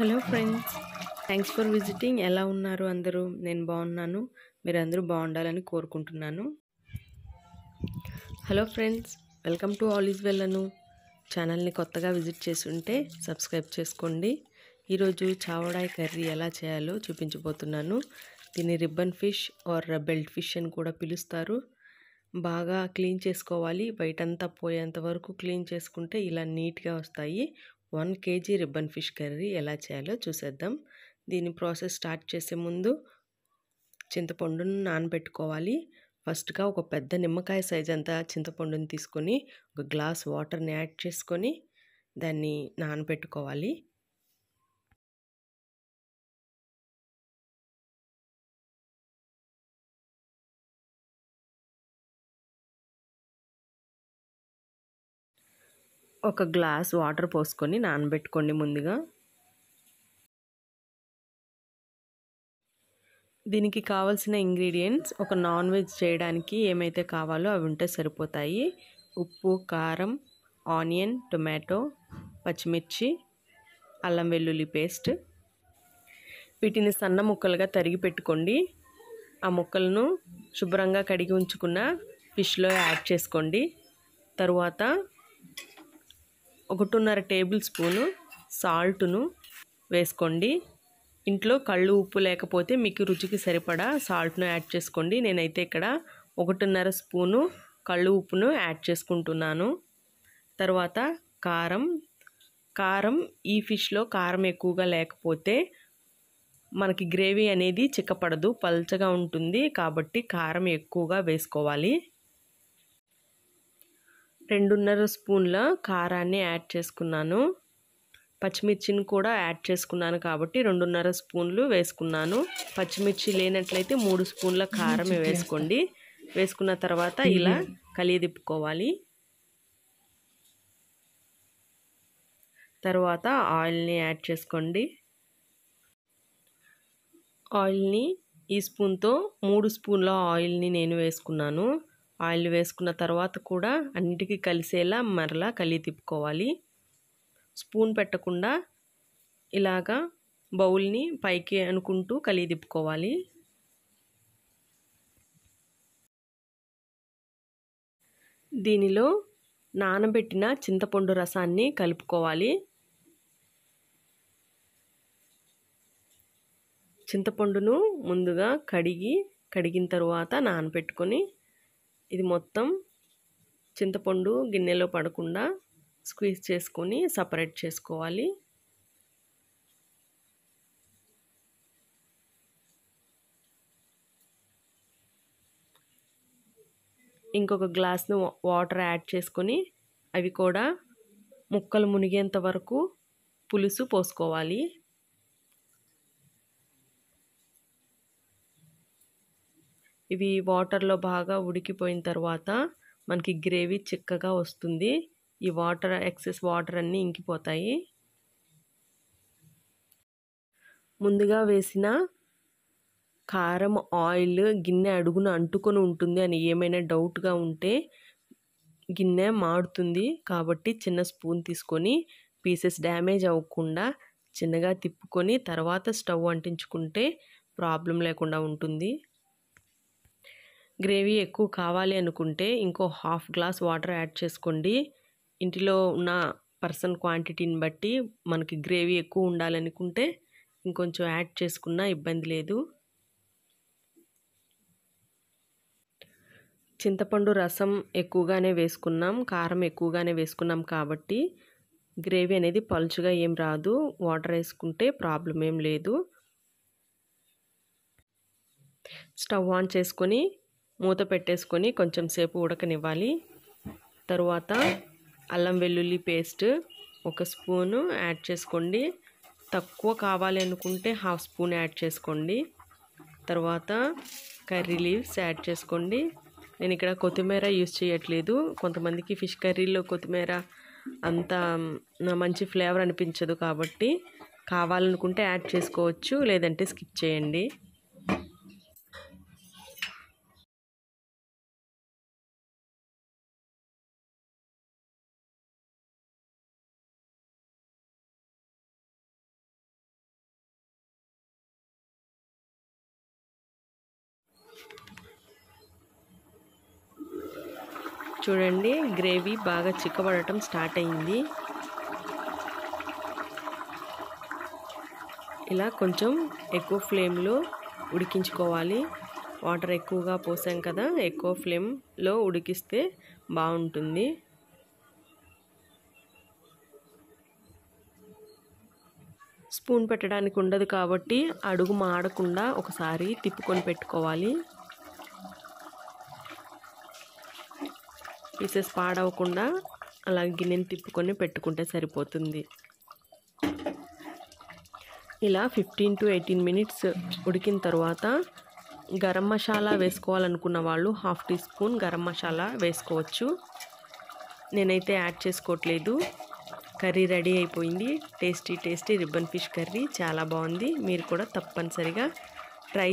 hello friends thanks for visiting ఎలా ఉన్నారు అందరూ నేను బాగున్నాను మీరందరూ బాగుండాలని కోరుకుంటున్నాను hello friends welcome to all ఆలీస్ వెల్లను ఛానల్ని కొత్తగా విజిట్ చేసి ఉంటే సబ్స్క్రైబ్ చేసుకోండి ఈరోజు చావడాయ్ కర్రీ ఎలా చేయాలో చూపించబోతున్నాను దీన్ని ribbon fish or belt fish అని కూడా పిలుస్తారు బాగా క్లీన్ చేసుకోవాలి బయటంతా పోయేంత వరకు క్లీన్ చేసుకుంటే ఇలా నీట్గా వస్తాయి one KG ribbon fish curry ఎలా చేయాలో చూసేద్దాం దీని ప్రాసెస్ స్టార్ట్ చేసే ముందు చింతపండును నానబెట్టుకోవాలి ఫస్ట్గా ఒక పెద్ద నిమ్మకాయ సైజ్ అంతా చింతపండుని తీసుకొని ఒక గ్లాస్ వాటర్ని యాడ్ చేసుకొని దాన్ని నానబెట్టుకోవాలి ఒక గ్లాస్ వాటర్ పోసుకొని నానబెట్టుకోండి ముందుగా దీనికి కావాల్సిన ఇంగ్రీడియంట్స్ ఒక నాన్ వెజ్ చేయడానికి ఏమైతే కావాలో అవి ఉంటే సరిపోతాయి ఉప్పు కారం ఆనియన్ టొమాటో పచ్చిమిర్చి అల్లం వెల్లుల్లి పేస్ట్ వీటిని సన్న ముక్కలుగా తరిగి పెట్టుకోండి ఆ ముక్కలను శుభ్రంగా కడిగి ఉంచుకున్న ఫిష్లో యాడ్ చేసుకోండి తరువాత ఒకటిన్నర టేబుల్ స్పూను సాల్ట్ను వేసుకోండి ఇంట్లో కళ్ళు ఉప్పు లేకపోతే మీకు రుచికి సరిపడా సాల్ట్ను యాడ్ చేసుకోండి నేనైతే ఇక్కడ ఒకటిన్నర స్పూను కళ్ళు ఉప్పును యాడ్ చేసుకుంటున్నాను తర్వాత కారం కారం ఈ ఫిష్లో కారం ఎక్కువగా లేకపోతే మనకి గ్రేవీ అనేది చిక్కపడదు పల్చగా ఉంటుంది కాబట్టి కారం ఎక్కువగా వేసుకోవాలి రెండున్నర స్పూన్ల కారాన్ని యాడ్ చేసుకున్నాను పచ్చిమిర్చిని కూడా యాడ్ చేసుకున్నాను కాబట్టి రెండున్నర స్పూన్లు వేసుకున్నాను పచ్చిమిర్చి లేనట్లయితే మూడు స్పూన్ల కారం వేసుకోండి వేసుకున్న తర్వాత ఇలా కలియదిప్పుకోవాలి తర్వాత ఆయిల్ని యాడ్ చేసుకోండి ఆయిల్ని ఈ స్పూన్తో మూడు స్పూన్ల ఆయిల్ని నేను వేసుకున్నాను ఆయిల్ వేసుకున్న తర్వాత కూడా అన్నిటికీ కలిసేలా మరలా కలిగి తిప్పుకోవాలి స్పూన్ పెట్టకుండా ఇలాగా బౌల్ని పైకి అనుకుంటూ కలిగి తిప్పుకోవాలి దీనిలో నానబెట్టిన చింతపండు రసాన్ని కలుపుకోవాలి చింతపండును ముందుగా కడిగి కడిగిన తరువాత నానబెట్టుకొని ఇది మొత్తం చింతపండు గిన్నెలో పడకుండా స్క్వీజ్ చేసుకొని సపరేట్ చేసుకోవాలి ఇంకొక గ్లాస్ను వాటర్ యాడ్ చేసుకొని అవి కూడా ముక్కలు మునిగేంత వరకు పులుసు పోసుకోవాలి ఇవి వాటర్లో బాగా ఉడికిపోయిన తర్వాత మనకి గ్రేవీ చిక్కగా వస్తుంది ఈ వాటర్ ఎక్సెస్ వాటర్ అన్నీ ఇంకిపోతాయి ముందుగా వేసిన కారం ఆయిల్ గిన్నె అడుగున అంటుకొని ఉంటుంది అని ఏమైనా డౌట్గా ఉంటే గిన్నె మాడుతుంది కాబట్టి చిన్న స్పూన్ తీసుకొని పీసెస్ డ్యామేజ్ అవ్వకుండా చిన్నగా తిప్పుకొని తర్వాత స్టవ్ అంటించుకుంటే ప్రాబ్లం లేకుండా ఉంటుంది గ్రేవీ ఎక్కువ కావాలి అనుకుంటే ఇంకో హాఫ్ గ్లాస్ వాటర్ యాడ్ చేసుకోండి ఇంటిలో ఉన్న పర్సన్ క్వాంటిటీని బట్టి మనకి గ్రేవీ ఎక్కువ ఉండాలనుకుంటే ఇంకొంచెం యాడ్ చేసుకున్నా ఇబ్బంది లేదు చింతపండు రసం ఎక్కువగానే వేసుకున్నాం కారం ఎక్కువగానే వేసుకున్నాం కాబట్టి గ్రేవీ అనేది పలుచుగా ఏం రాదు వాటర్ వేసుకుంటే ప్రాబ్లం ఏం లేదు స్టవ్ ఆన్ చేసుకొని మూత పెట్టేసుకొని కొంచెం సేపు ఉడకనివ్వాలి తరువాత అల్లం వెల్లుల్లి పేస్ట్ ఒక స్పూను యాడ్ చేసుకోండి తక్కువ కావాలి అనుకుంటే హాఫ్ స్పూన్ యాడ్ చేసుకోండి తర్వాత కర్రీ లీవ్స్ యాడ్ చేసుకోండి నేను ఇక్కడ కొత్తిమీర యూస్ చేయట్లేదు కొంతమందికి ఫిష్ కర్రీలో కొత్తిమీర అంత మంచి ఫ్లేవర్ అనిపించదు కాబట్టి కావాలనుకుంటే యాడ్ చేసుకోవచ్చు లేదంటే స్కిప్ చేయండి చూడండి గ్రేవీ బాగా చిక్కబడటం స్టార్ట్ అయింది ఇలా కొంచెం ఎక్కువ ఫ్లేమ్లో ఉడికించుకోవాలి వాటర్ ఎక్కువగా పోసాం కదా ఎక్కువ ఫ్లేమ్లో ఉడికిస్తే బాగుంటుంది స్పూన్ పెట్టడానికి ఉండదు కాబట్టి అడుగు మాడకుండా ఒకసారి తిప్పుకొని పెట్టుకోవాలి పీసెస్ పాడవకుండా అలా గిన్నెని తిప్పుకొని పెట్టుకుంటే సరిపోతుంది ఇలా ఫిఫ్టీన్ టు ఎయిటీన్ మినిట్స్ ఉడికిన తర్వాత గరం మసాలా వేసుకోవాలనుకున్న వాళ్ళు half teaspoon garam masala వేసుకోవచ్చు నేనైతే యాడ్ చేసుకోవట్లేదు కర్రీ రెడీ అయిపోయింది tasty tasty ribbon fish curry చాలా బాగుంది మీరు కూడా తప్పనిసరిగా ట్రై